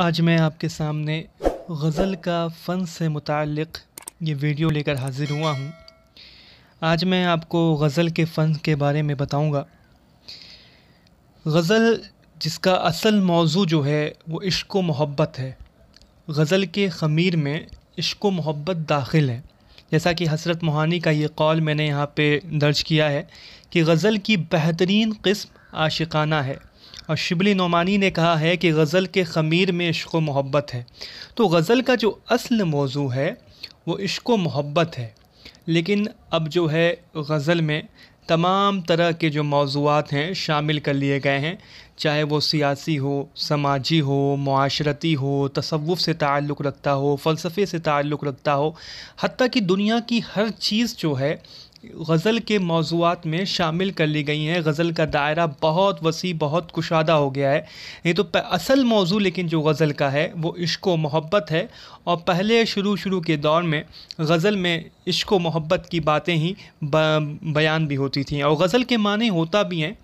आज मैं आपके सामने गज़ल का फ़न से मुतक़ ये वीडियो लेकर हाज़िर हुआ हूँ आज मैं आपको गज़ल के फ़न के बारे में बताऊँगा गज़ल जिसका असल मौजू जो है वो इश्क मोहब्बत है गज़ल के ख़मीर में इश्क मोहब्बत दाखिल है जैसा कि हसरत मोहानी का ये कौल मैंने यहाँ पे दर्ज किया है कि गज़ल की बेहतरीन किस्म आशिकाना है और शिबली नोमानी ने कहा है कि गज़ल के ख़मीर में इश्क व मोहब्बत है तो गज़ल का जो असल मौजू है वो इश्क व मोहब्बत है लेकिन अब जो है गज़ल में तमाम तरह के जो मौजूद हैं शामिल कर लिए गए हैं चाहे वो सियासी हो समाजी हो माशरती हो तसवुफ़ से ताल्लुक़ रखता हो फ़लसफ़े से ताल्लुक़ रखता हो हती कि दुनिया की हर चीज़ जो है गज़ल के मौजूद में शामिल कर ली गई हैं गज़ल का दायरा बहुत वसी बहुत कुशादा हो गया है ये तो असल मौजू लेकिन जो गज़ल का है वो इश्क व मोहब्बत है और पहले शुरू शुरू के दौर में गज़ल में इश्क व मोहब्बत की बातें ही बयान भी होती थी और गज़ल के माने होता भी हैं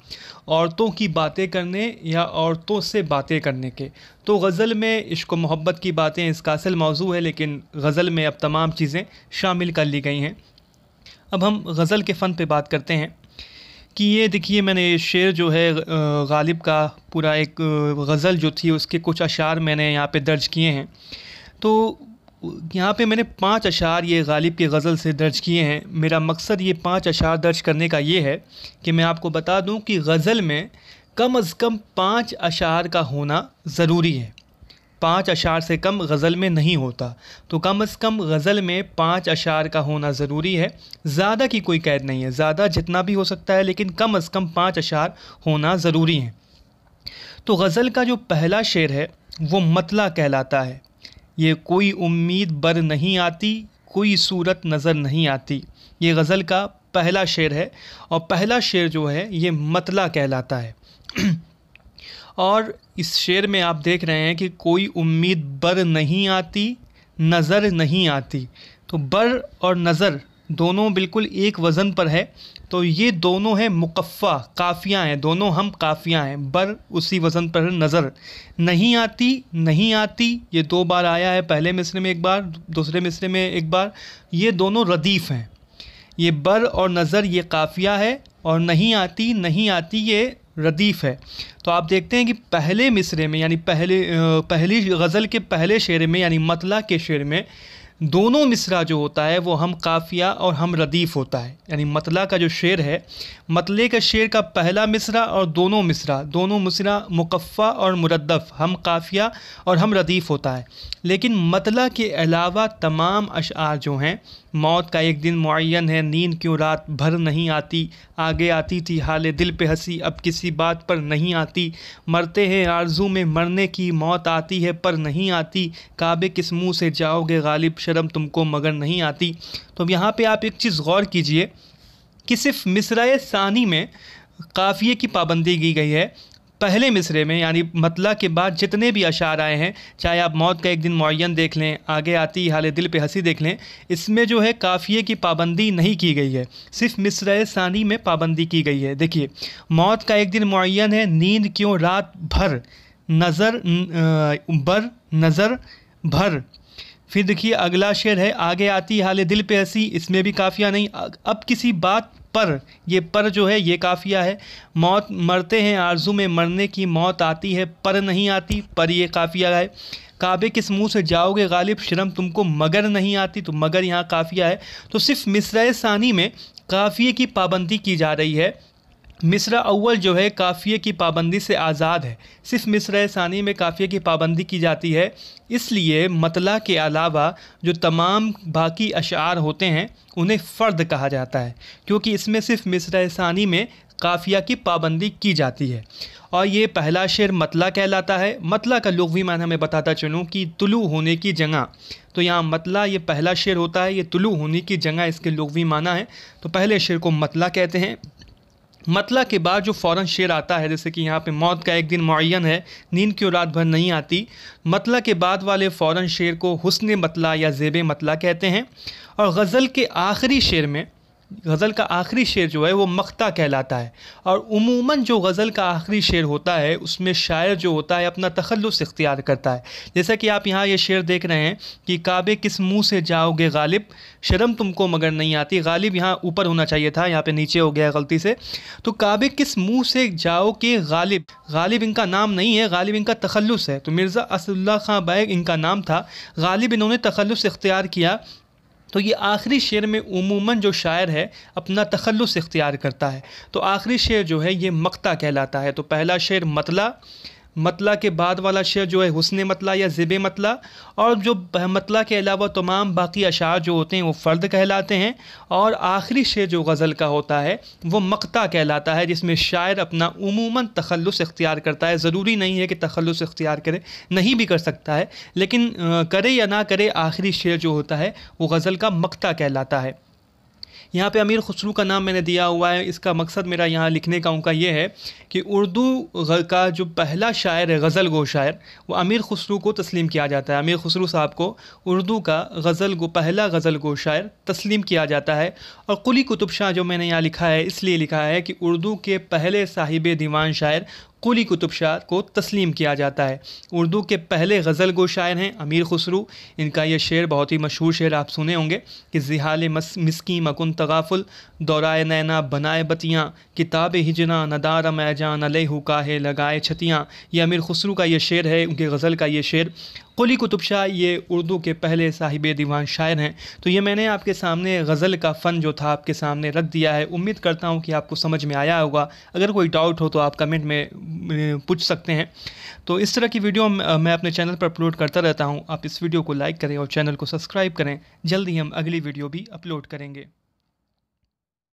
औरतों की बातें करने या औरतों से बातें करने के तो गज़ल में इश्क व मोहब्बत की बातें इसका असल मौजू है लेकिन गज़ल में अब तमाम चीज़ें शामिल कर ली गई हैं अब हम गज़ल के फ़न पे बात करते हैं कि ये देखिए मैंने ये शेर जो है गालिब का पूरा एक गज़ल जो थी उसके कुछ अशार मैंने यहाँ पे दर्ज किए हैं तो यहाँ पे मैंने पांच अशार ये गालिब के गज़ल से दर्ज किए हैं मेरा मकसद ये पांच अशार दर्ज करने का ये है कि मैं आपको बता दूँ कि गज़ल में कम अज़ कम पाँच अशार का होना ज़रूरी है पाँच अशार से कम गज़ल में नहीं होता तो कम अज़ कम गज़ल में पाँच अशार का होना ज़रूरी है ज़्यादा की कोई कैद नहीं है ज़्यादा जितना भी हो सकता है लेकिन कम अज़ कम पाँच अशार होना ज़रूरी हैं तो गज़ल का जो पहला शेर है वो मतला कहलाता है ये कोई उम्मीद बर नहीं आती कोई सूरत नज़र नहीं आती ये गज़ल का पहला शेर है और पहला शेर जो है ये मतला कहलाता है और इस शेर में आप देख रहे हैं कि कोई उम्मीद बर नहीं आती नज़र नहीं आती तो बर और नज़र दोनों बिल्कुल एक वज़न पर है तो ये दोनों हैं मुकफ़ा काफ़ियाँ हैं दोनों हम काफ़ियाँ हैं बर उसी वज़न पर नज़र नहीं आती नहीं आती ये दो बार आया है पहले मिसरे में एक बार दूसरे मिसरे में एक बार ये दोनों रदीफ़ हैं ये बर और नज़र ये काफ़िया है और नहीं आती नहीं आती ये रदीफ़ है तो आप देखते हैं कि पहले मिसरे में यानी पहले पहली गज़ल के पहले शेर में यानी मतला के शेर में दोनों मिसरा जो होता है वो हम काफिया और हम रदीफ़ होता है यानी मतला का जो शेर है मतले के शेर का पहला मिसरा और दोनों मिसरा दोनों मिसरा मुकफ़ा और मुरदफ़ हम काफिया और हम रदीफ़ होता है लेकिन मतला के अलावा तमाम अशार जो हैं मौत का एक दिन मुन है नींद क्यों रात भर नहीं आती आगे आती थी हाल दिल पे हंसी अब किसी बात पर नहीं आती मरते हैं आरजू में मरने की मौत आती है पर नहीं आती काबे किस मुँह से जाओगे गालिब शर्म तुमको मगर नहीं आती तो अब यहाँ पे आप एक चीज़ गौर कीजिए कि सिर्फ मिसरा सानी में काफ़िए की पाबंदी की गई है पहले मिसरे में यानी मतला के बाद जितने भी अशार आए हैं चाहे आप मौत का एक दिन मुन देख लें आगे आती हाल दिल पे हंसी देख लें इसमें जो है काफ़िए की पाबंदी नहीं की गई है सिर्फ मिसर सानी में पाबंदी की गई है देखिए मौत का एक दिन मुन है नींद क्यों रात भर नज़र बर नज़र भर फिर देखिए अगला शेर है आगे आती हाल दिल पे हंसी इसमें भी काफिया नहीं अब किसी बात पर ये पर जो है ये काफिया है मौत मरते हैं आरजू में मरने की मौत आती है पर नहीं आती पर ये काफिया है काबे किस मुंह से जाओगे गालिब शर्म तुमको मगर नहीं आती तो मगर यहाँ काफिया है तो सिर्फ मिसरा सानी में काफिए की पाबंदी की जा रही है मिसरा अव्वल जो है काफ़िए की पाबंदी से आज़ाद है सिर्फ मिसरा सानी में काफ़िए की पाबंदी की जाती है इसलिए मतला के अलावा जो तमाम बाकी अशार होते हैं उन्हें फ़र्द कहा जाता है क्योंकि इसमें सिर्फ मिसरा सानी में काफ़िया की पाबंदी की जाती है और ये पहला शेर मतला कहलाता है मतला का लोकवी माना मैं बताता चलूँ कि तुलु होने की जगह तो यहाँ मतला ये पहला शेर होता है ये तुलु होने की जगह इसके लोकवी माना है तो पहले शेर को मतला कहते हैं मतला के बाद जो फ़ौरन शेर आता है जैसे कि यहाँ पे मौत का एक दिन मुन है नींद क्यों रात भर नहीं आती मतला के बाद वाले फ़ौरन शेर को हुसन मतला या जेब मतला कहते हैं और गज़ल के आखिरी शेर में गज़ल का आखिरी शेर जो है वो मख्ता कहलाता है और उमूमन जो गज़ल का आखिरी शेर होता है उसमें शायर जो होता है अपना तखलस इख्तियार करता है जैसा कि आप यहाँ ये शेर देख रहे हैं कि काबे किस मुँह से जाओगे गालिब शर्म तुमको मगर नहीं आती गालिब यहाँ ऊपर होना चाहिए था यहाँ पे नीचे हो गया गलती से तो काबे किस मुँह से जाओगे गालिब गालिब इनका नाम नहीं है गालिब इनका तखलस है तो मिर्ज़ा असदुल्ला खां बैग इनका नाम था गालिब इन्होंने तखलस इख्तियार किया तो ये आखिरी शेर में उमूमन जो शायर है अपना तखलस इख्तियार करता है तो आखिरी शेर जो है ये मक्ता कहलाता है तो पहला शेर मतला मतला के बाद वाला शेर जो है हुसन मतला या ज़िब मतला और जो मतला के अलावा तमाम बाकी अशार जो होते हैं वो फ़र्द कहलाते हैं और आखिरी शेर जो गज़ल का होता है वो मकता कहलाता है जिसमें शायर अपना उमूमन तखलस इख्तियार करता है ज़रूरी नहीं है कि तखलस इख्तियार करे नहीं भी कर सकता है लेकिन करे या ना करे आखिरी शेर जो होता है वो गज़ल का मकता कहलाता है यहाँ पे अमीर खुसरू का नाम मैंने दिया हुआ है इसका मकसद मेरा यहाँ लिखने का उनका यह है कि उर्दू का जो पहला शायर है गज़ल गो शायर वो अमीर खुसरू को तस्लीम किया जाता है अमीर खुसरू साहब को उर्दू का गज़ल गो पहला गज़ल गो शायर तस्लीम किया जाता है और कुली कुतुब शाह जो मैंने यहाँ लिखा है इसलिए लिखा है कि उर्दू के पहले साहिब दीवान शायर कुली कुतुब शाह को तस्लीम किया जाता है उर्दू के पहले गज़ल गो शायर हैं अमीर खसरू इनका यह शेर बहुत ही मशहूर शेर आप सुने होंगे कि जिहाल मस मिसकी मकुन तगाफुल दौराए नैना बनाए बतियाँ किताब हिजना नदार मैजान अलह काहे लगाए छतियाँ यह अमीर खसरू का यह शेर है उनके गज़ल का यह शेर कुली कुतुब शाह ये उर्दू के पहले साहिब दीवान शायर हैं तो ये मैंने आपके सामने गज़ल का फ़न जो था आपके सामने रख दिया है उम्मीद करता हूँ कि आपको समझ में आया होगा अगर कोई डाउट हो तो आप कमेंट में पूछ सकते हैं तो इस तरह की वीडियो मैं अपने चैनल पर अपलोड करता रहता हूँ आप इस वीडियो को लाइक करें और चैनल को सब्सक्राइब करें जल्द ही हम अगली वीडियो भी अपलोड करेंगे